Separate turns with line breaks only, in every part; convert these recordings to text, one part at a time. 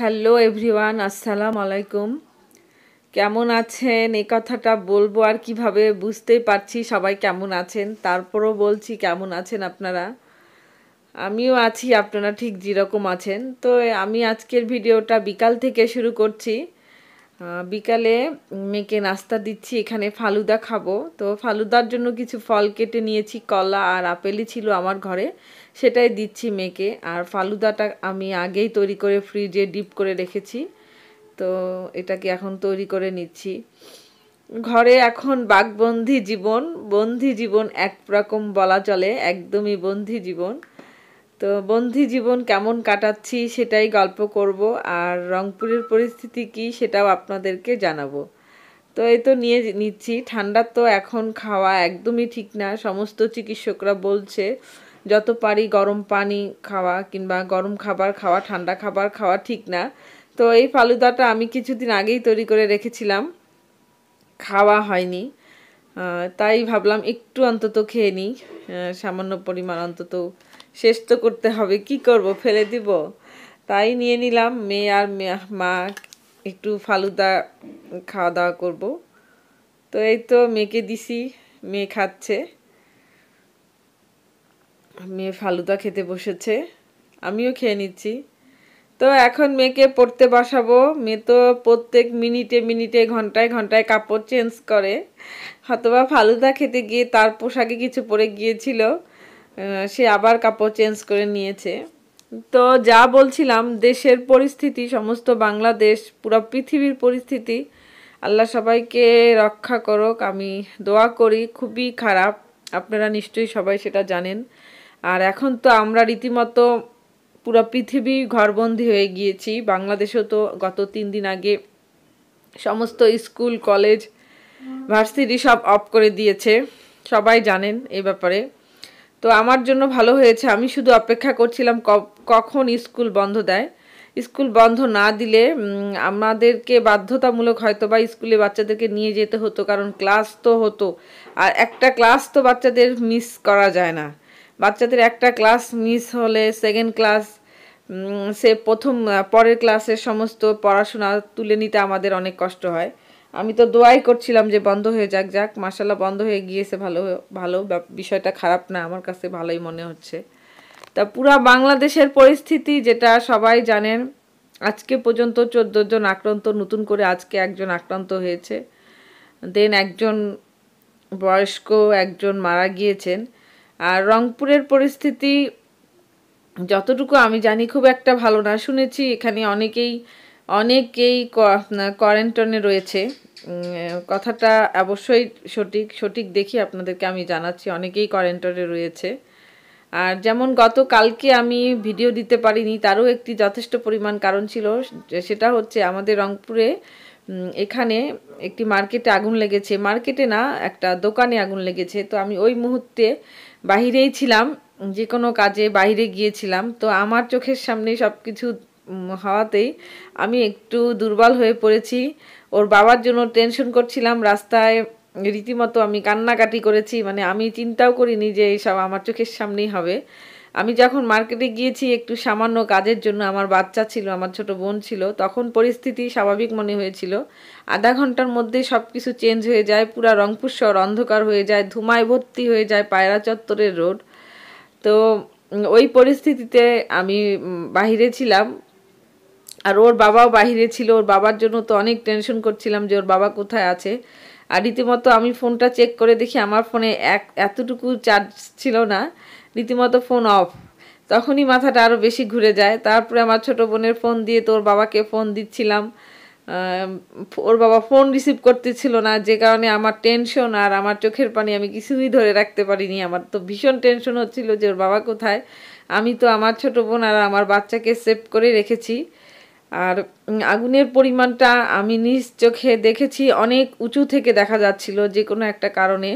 hello everyone আসসালাম আলাইকুম কেমন আছেন এ কথাটা বলবো আর কিভাবে বুঝতেই পারছি সবাই কেমন আছেন তারপরও বলছি কেমন আছেন আপনারা আমিও আছি আপনারা ঠিক যেরকম আছেন তো আমি আজকের ভিডিওটা বিকাল থেকে শুরু করছি বিকালে মেয়েকে নাস্তা দিচ্ছি এখানে ফালুদা খাবো তো ফালুদার জন্য কিছু ফল কেটে নিয়েছি কলা আর আপেলই ছিল আমার ঘরে সেটাই দিচ্ছি মেয়েকে আর ফালুদাটা আমি আগেই তৈরি করে ফ্রিজে ডিপ করে রেখেছি তো এটাকে এখন তৈরি করে নিচ্ছি ঘরে এখন বাঘবন্ধি জীবন বন্দি জীবন এক রকম বলা চলে একদমই বন্দি জীবন তো বন্ধি জীবন কেমন কাটাচ্ছি সেটাই গল্প করব আর রংপুরের পরিস্থিতি কি সেটাও আপনাদেরকে জানাবো তো এই তো নিয়ে নিচ্ছি ঠান্ডা তো এখন খাওয়া একদমই ঠিক না সমস্ত চিকিৎসকরা বলছে যত পারি গরম পানি খাওয়া কিংবা গরম খাবার খাওয়া ঠান্ডা খাবার খাওয়া ঠিক না তো এই ফালুদাটা আমি কিছুদিন আগেই তৈরি করে রেখেছিলাম খাওয়া হয়নি তাই ভাবলাম একটু অন্তত খেয়ে নিই সামান্য পরিমাণ অন্তত শেষ তো করতে হবে কি করব ফেলে দিব তাই নিয়ে নিলাম মেয়ে আর মা একটু ফালুদা খাওয়া দাওয়া করব তো এই তো মেয়েকে দিছি মেয়ে খাচ্ছে মেয়ে ফালুদা খেতে বসেছে আমিও খেয়ে নিচ্ছি তো এখন মেয়েকে পড়তে বসাবো মেয়ে তো প্রত্যেক মিনিটে মিনিটে ঘন্টায় ঘন্টায় কাপড় চেঞ্জ করে হয়তোবা ফালুদা খেতে গিয়ে তার পোশাকে কিছু পরে গিয়েছিল সে আবার কাপড় চেঞ্জ করে নিয়েছে তো যা বলছিলাম দেশের পরিস্থিতি সমস্ত বাংলাদেশ পুরো পৃথিবীর পরিস্থিতি আল্লাহ সবাইকে রক্ষা করুক আমি দোয়া করি খুবই খারাপ আপনারা নিশ্চয়ই সবাই সেটা জানেন আর এখন তো আমরা রীতিমতো পুরো পৃথিবী ঘরবন্দি হয়ে গিয়েছি বাংলাদেশেও তো গত তিন দিন আগে সমস্ত স্কুল কলেজ ভার্সিটি সব অফ করে দিয়েছে সবাই জানেন এ ব্যাপারে তো আমার জন্য ভালো হয়েছে আমি শুধু অপেক্ষা করছিলাম কখন স্কুল বন্ধ দেয় স্কুল বন্ধ না দিলে আমাদেরকে বাধ্যতামূলক হয়তো বা স্কুলে বাচ্চাদেরকে নিয়ে যেতে হতো কারণ ক্লাস তো হতো আর একটা ক্লাস তো বাচ্চাদের মিস করা যায় না বাচ্চাদের একটা ক্লাস মিস হলে সেকেন্ড ক্লাস সে প্রথম পরের ক্লাসের সমস্ত পড়াশোনা তুলে নিতে আমাদের অনেক কষ্ট হয় আমি তো দোয়াই করছিলাম যে বন্ধ হয়ে যাক যাক মাসাল্লাহ বন্ধ হয়ে গিয়েছে ভালো ভালো বিষয়টা খারাপ না আমার কাছে ভালোই মনে হচ্ছে তা পুরা বাংলাদেশের পরিস্থিতি যেটা সবাই জানেন আজকে পর্যন্ত চোদ্দ জন আক্রান্ত নতুন করে আজকে একজন আক্রান্ত হয়েছে দেন একজন বয়স্ক একজন মারা গিয়েছেন আর রংপুরের পরিস্থিতি যতটুকু আমি জানি খুব একটা ভালো না শুনেছি এখানে অনেকেই অনেকেই কোয়ারেন্টাইনে রয়েছে কথাটা অবশ্যই সঠিক সঠিক দেখি আপনাদেরকে আমি জানাচ্ছি অনেকেই করেন্টরে রয়েছে আর যেমন গত কালকে আমি ভিডিও দিতে পারিনি তারও একটি যথেষ্ট পরিমাণ কারণ ছিল সেটা হচ্ছে আমাদের রংপুরে এখানে একটি মার্কেটে আগুন লেগেছে মার্কেটে না একটা দোকানে আগুন লেগেছে তো আমি ওই মুহূর্তে বাহিরেই ছিলাম যে কোনো কাজে বাইরে গিয়েছিলাম তো আমার চোখের সামনে সব কিছু হওয়াতেই আমি একটু দুর্বল হয়ে পড়েছি ওর বাবার জন্য টেনশন করছিলাম রাস্তায় রীতিমতো আমি কান্নাকাটি করেছি মানে আমি চিন্তাও করিনি যে এইসব আমার চোখের সামনেই হবে আমি যখন মার্কেটে গিয়েছি একটু সামান্য কাজের জন্য আমার বাচ্চা ছিল আমার ছোট বোন ছিল তখন পরিস্থিতি স্বাভাবিক মনে হয়েছিল আধা ঘন্টার মধ্যে সব কিছু চেঞ্জ হয়ে যায় পুরা রংপুর শহর অন্ধকার হয়ে যায় ধুমায় ভর্তি হয়ে যায় পায়রা চত্বরের রোড তো ওই পরিস্থিতিতে আমি বাহিরে ছিলাম আর ওর বাবাও বাহিরে ছিল ওর বাবার জন্য তো অনেক টেনশন করছিলাম যে ওর বাবা কোথায় আছে আর রীতিমতো আমি ফোনটা চেক করে দেখি আমার ফোনে এক এতটুকু চার্জ ছিল না রীতিমতো ফোন অফ তখনই মাথাটা আরও বেশি ঘুরে যায় তারপরে আমার ছোট বোনের ফোন দিয়ে তোর বাবাকে ফোন দিচ্ছিলাম ওর বাবা ফোন রিসিভ করতেছিল না যে কারণে আমার টেনশন আর আমার চোখের পানি আমি কিছুই ধরে রাখতে পারিনি আমার তো ভীষণ টেনশন হচ্ছিল যে ওর বাবা কোথায় আমি তো আমার ছোট বোন আর আমার বাচ্চাকে সেভ করে রেখেছি আর আগুনের পরিমাণটা আমি নিজ চোখে দেখেছি অনেক উঁচু থেকে দেখা যাচ্ছিল যে কোনো একটা কারণে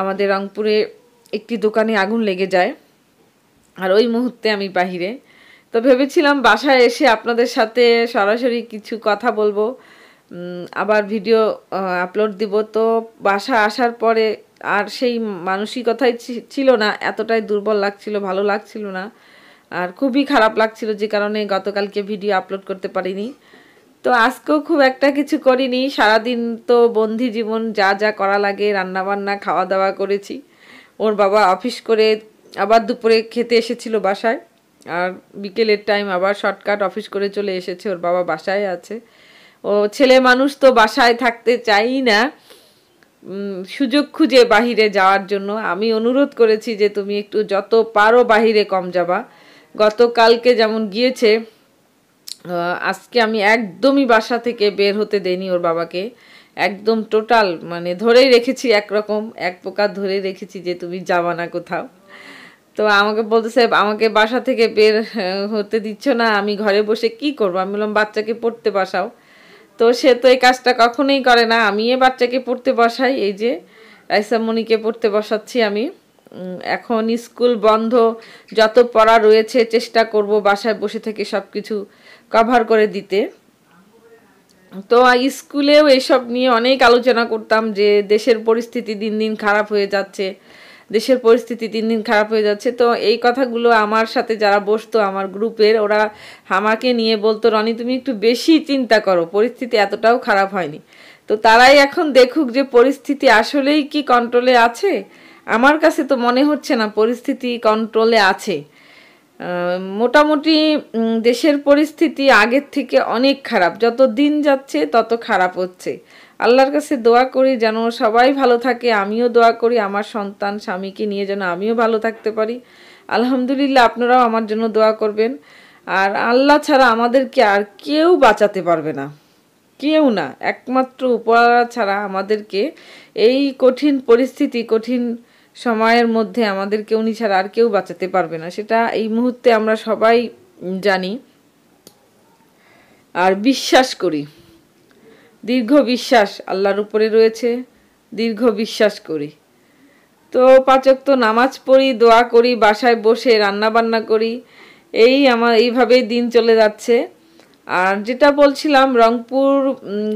আমাদের রংপুরে একটি দোকানে আগুন লেগে যায় আর ওই মুহূর্তে আমি বাহিরে তো ভেবেছিলাম বাসায় এসে আপনাদের সাথে সরাসরি কিছু কথা বলবো আবার ভিডিও আপলোড দিব তো বাসা আসার পরে আর সেই মানসিকতাই ছিল না এতটাই দুর্বল লাগছিল ভালো লাগছিল না আর খুবই খারাপ লাগছিল যে কারণে গতকালকে ভিডিও আপলোড করতে পারিনি তো আজকেও খুব একটা কিছু করিনি সারাদিন তো বন্দি জীবন যা যা করা লাগে রান্নাবান্না খাওয়া দাওয়া করেছি ওর বাবা অফিস করে আবার দুপুরে খেতে এসেছিল বাসায় আর বিকেলের টাইম আবার শর্টকাট অফিস করে চলে এসেছে ওর বাবা বাসায় আছে ও ছেলে মানুষ তো বাসায় থাকতে চাই না সুযোগ খুঁজে বাহিরে যাওয়ার জন্য আমি অনুরোধ করেছি যে তুমি একটু যত পারো বাহিরে কম যাবা গতকালকে যেমন গিয়েছে আজকে আমি একদমই বাসা থেকে বের হতে দেনি ওর বাবাকে একদম টোটাল মানে ধরেই রেখেছি একরকম এক প্রকার ধরে রেখেছি যে তুমি যাবা না কোথাও তো আমাকে বলতে বলতেছে আমাকে বাসা থেকে বের হতে দিচ্ছ না আমি ঘরে বসে কি করব আমি বললাম বাচ্চাকে পড়তে বাসাও তো সে তো এই কাজটা কখনোই করে না আমি এ বাচ্চাকে পড়তে বসাই এই যে রাইসামণিকে পড়তে বসাচ্ছি আমি এখন স্কুল বন্ধ যত পড়া রয়েছে চেষ্টা করব বাসায় বসে থেকে সব কিছু কভার করে দিতে তো স্কুলেও এসব নিয়ে অনেক আলোচনা করতাম যে দেশের পরিস্থিতি দিন দিন খারাপ হয়ে যাচ্ছে দেশের পরিস্থিতি দিন দিন খারাপ হয়ে যাচ্ছে তো এই কথাগুলো আমার সাথে যারা বসতো আমার গ্রুপের ওরা আমাকে নিয়ে বলতো রনি তুমি একটু বেশি চিন্তা করো পরিস্থিতি এতটাও খারাপ হয়নি তো তারাই এখন দেখুক যে পরিস্থিতি আসলেই কি কন্ট্রোলে আছে আমার কাছে তো মনে হচ্ছে না পরিস্থিতি কন্ট্রোলে আছে মোটামুটি দেশের পরিস্থিতি আগের থেকে অনেক খারাপ যত দিন যাচ্ছে তত খারাপ হচ্ছে আল্লাহর কাছে দোয়া করি যেন সবাই ভালো থাকে আমিও দোয়া করি আমার সন্তান স্বামীকে নিয়ে যেন আমিও ভালো থাকতে পারি আলহামদুলিল্লাহ আপনারাও আমার জন্য দোয়া করবেন আর আল্লাহ ছাড়া আমাদেরকে আর কেউ বাঁচাতে পারবে না কেউ না একমাত্র উপহার ছাড়া আমাদেরকে এই কঠিন পরিস্থিতি কঠিন সময়ের মধ্যে আমাদেরকে উনি ছাড়া আর কেউ বাঁচাতে পারবে না সেটা এই মুহূর্তে আমরা সবাই জানি আর বিশ্বাস করি দীর্ঘ বিশ্বাস আল্লাহর উপরে রয়েছে দীর্ঘ বিশ্বাস করি তো পাচক তো নামাজ পড়ি দোয়া করি বাসায় বসে রান্না বান্না করি এই আমার এইভাবেই দিন চলে যাচ্ছে আর যেটা বলছিলাম রংপুর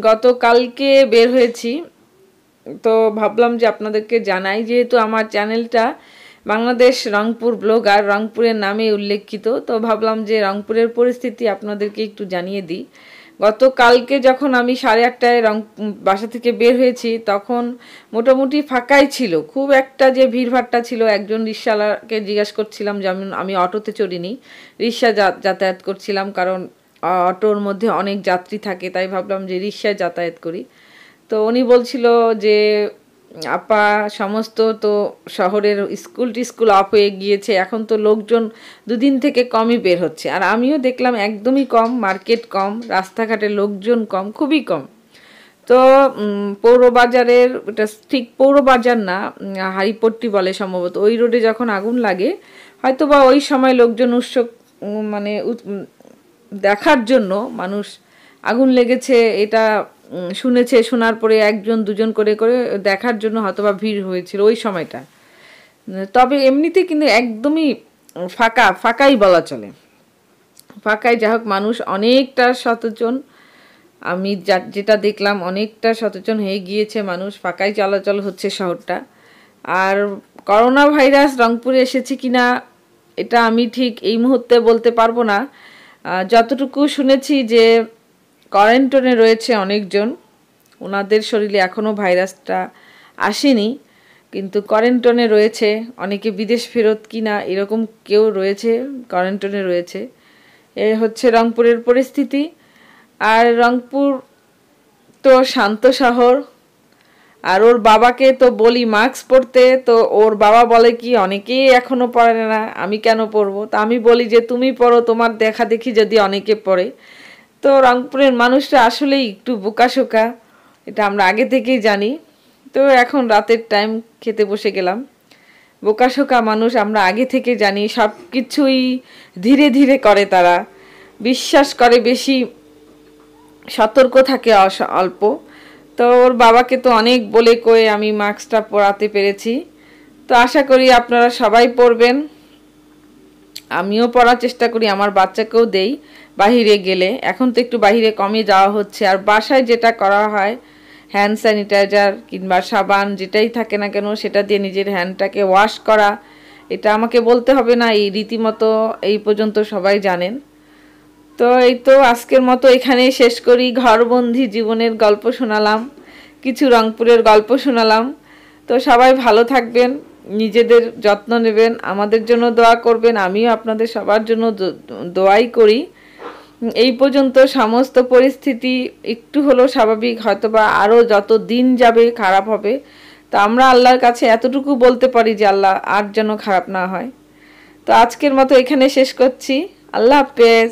গতকালকে বের হয়েছি তো ভাবলাম যে আপনাদেরকে জানাই যেহেতু আমার চ্যানেলটা বাংলাদেশ রংপুর ব্লগ আর রংপুরের নামে উল্লেখিত তো ভাবলাম যে রংপুরের পরিস্থিতি আপনাদেরকে একটু জানিয়ে দিই গতকালকে যখন আমি সাড়ে আটটায় রং বাসা থেকে বের হয়েছি তখন মোটামুটি ফাঁকাই ছিল খুব একটা যে ভিড়ভাট্টা ছিল একজন রিক্সাওয়ালাকে জিজ্ঞেস করছিলাম যেমন আমি অটোতে চড়িনি রিক্সা যাতায়াত করছিলাম কারণ অটোর মধ্যে অনেক যাত্রী থাকে তাই ভাবলাম যে রিক্সায় যাতায়াত করি তো উনি বলছিল যে আপা সমস্ত তো শহরের স্কুল টিস্কুল অফ হয়ে গিয়েছে এখন তো লোকজন দুদিন থেকে কমই বের হচ্ছে আর আমিও দেখলাম একদমই কম মার্কেট কম রাস্তাঘাটে লোকজন কম খুবই কম তো পৌরবাজারের ওটা ঠিক পৌরবাজার না হারিপট্টি বলে সম্ভবত ওই রোডে যখন আগুন লাগে হয়তো বা ওই সময় লোকজন উৎসব মানে দেখার জন্য মানুষ আগুন লেগেছে এটা শুনেছে শোনার পরে একজন দুজন করে করে দেখার জন্য হয়তোবা ভিড় হয়েছিল ওই সময়টা তবে এমনিতে কিন্তু একদমই ফাঁকা ফাঁকাই বলা চলে ফাঁকায় যা হোক মানুষ অনেকটা সচেতন আমি যেটা দেখলাম অনেকটা সচেতন হয়ে গিয়েছে মানুষ ফাঁকাই চলাচল হচ্ছে শহরটা আর করোনা ভাইরাস রংপুরে এসেছে কি না এটা আমি ঠিক এই মুহূর্তে বলতে পারবো না যতটুকু শুনেছি যে কোয়ারেন্টনে রয়েছে অনেকজন ওনাদের শরীরে এখনও ভাইরাসটা আসেনি কিন্তু কোয়ারেন্টনে রয়েছে অনেকে বিদেশ ফেরত কি না এরকম কেউ রয়েছে কোয়ারেন্টনে রয়েছে এ হচ্ছে রংপুরের পরিস্থিতি আর রংপুর তো শান্ত শহর আর ওর বাবাকে তো বলি মাস্ক পরতে তো ওর বাবা বলে কি অনেকেই এখনও পরে না আমি কেন পরবো তা আমি বলি যে তুমি পরো তোমার দেখা দেখি যদি অনেকে পরে তো রংপুরের মানুষরা আসলেই একটু শোকা এটা আমরা আগে থেকেই জানি তো এখন রাতের টাইম খেতে বসে গেলাম শোকা মানুষ আমরা আগে থেকে জানি সব কিছুই ধীরে ধীরে করে তারা বিশ্বাস করে বেশি সতর্ক থাকে অল্প তো ওর বাবাকে তো অনেক বলে কয়ে আমি মাস্কটা পরাতে পেরেছি তো আশা করি আপনারা সবাই পড়বেন আমিও পড়ার চেষ্টা করি আমার বাচ্চাকেও দেই বাহিরে গেলে এখন তো একটু বাহিরে কমই যাওয়া হচ্ছে আর বাসায় যেটা করা হয় হ্যান্ড স্যানিটাইজার কিংবা সাবান যেটাই থাকে না কেন সেটা দিয়ে নিজের হ্যান্ডটাকে ওয়াশ করা এটা আমাকে বলতে হবে না এই রীতিমতো এই পর্যন্ত সবাই জানেন তো এই তো আজকের মতো এখানেই শেষ করি ঘরবন্দি জীবনের গল্প শোনালাম কিছু রংপুরের গল্প শোনালাম তো সবাই ভালো থাকবেন নিজেদের যত্ন নেবেন আমাদের জন্য দোয়া করবেন আমিও আপনাদের সবার জন্য দোয়াই করি এই পর্যন্ত সমস্ত পরিস্থিতি একটু হলেও স্বাভাবিক হয়তো বা আরও যত দিন যাবে খারাপ হবে তো আমরা আল্লাহর কাছে এতটুকু বলতে পারি যে আল্লাহ আর যেন খারাপ না হয় তো আজকের মতো এখানে শেষ করছি আল্লাহ হাফেজ